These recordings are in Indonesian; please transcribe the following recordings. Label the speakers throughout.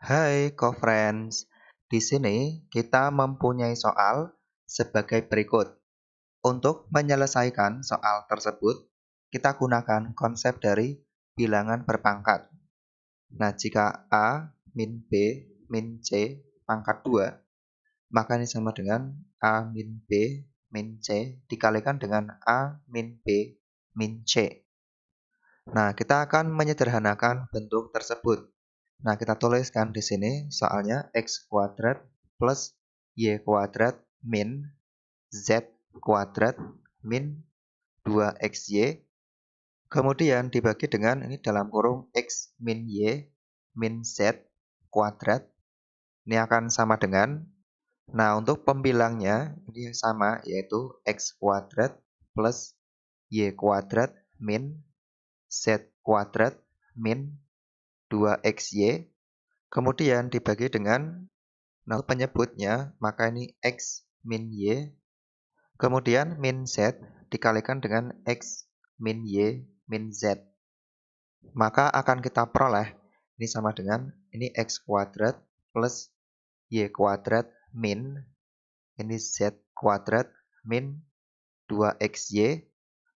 Speaker 1: Hai co-friends, di sini kita mempunyai soal sebagai berikut. Untuk menyelesaikan soal tersebut, kita gunakan konsep dari bilangan berpangkat. Nah, jika A min B min C pangkat 2, maka ini sama dengan A min B min C dikalikan dengan A min B min C. Nah, kita akan menyederhanakan bentuk tersebut. Nah, kita tuliskan di sini soalnya x kuadrat plus y kuadrat min z kuadrat min 2xy. Kemudian dibagi dengan ini dalam kurung x min y min z kuadrat. Ini akan sama dengan Nah, untuk pembilangnya ini sama yaitu x kuadrat plus y kuadrat min z kuadrat min 2xy, kemudian dibagi dengan nol penyebutnya, maka ini x min y, kemudian min z dikalikan dengan x min y min z. Maka akan kita peroleh, ini sama dengan, ini x kuadrat plus y kuadrat min, ini z kuadrat min 2xy,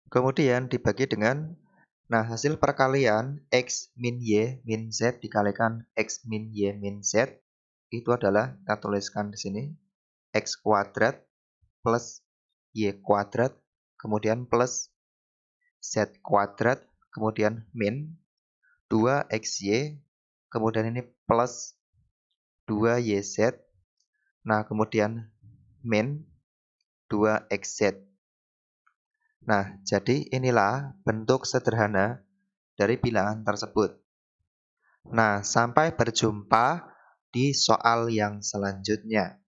Speaker 1: kemudian dibagi dengan Nah, hasil perkalian X min Y min Z dikalikan X min Y min Z itu adalah kita tuliskan di sini X kuadrat plus Y kuadrat kemudian plus Z kuadrat kemudian min 2XY kemudian ini plus 2YZ nah kemudian min 2XZ Nah, jadi inilah bentuk sederhana dari bilangan tersebut. Nah, sampai berjumpa di soal yang selanjutnya.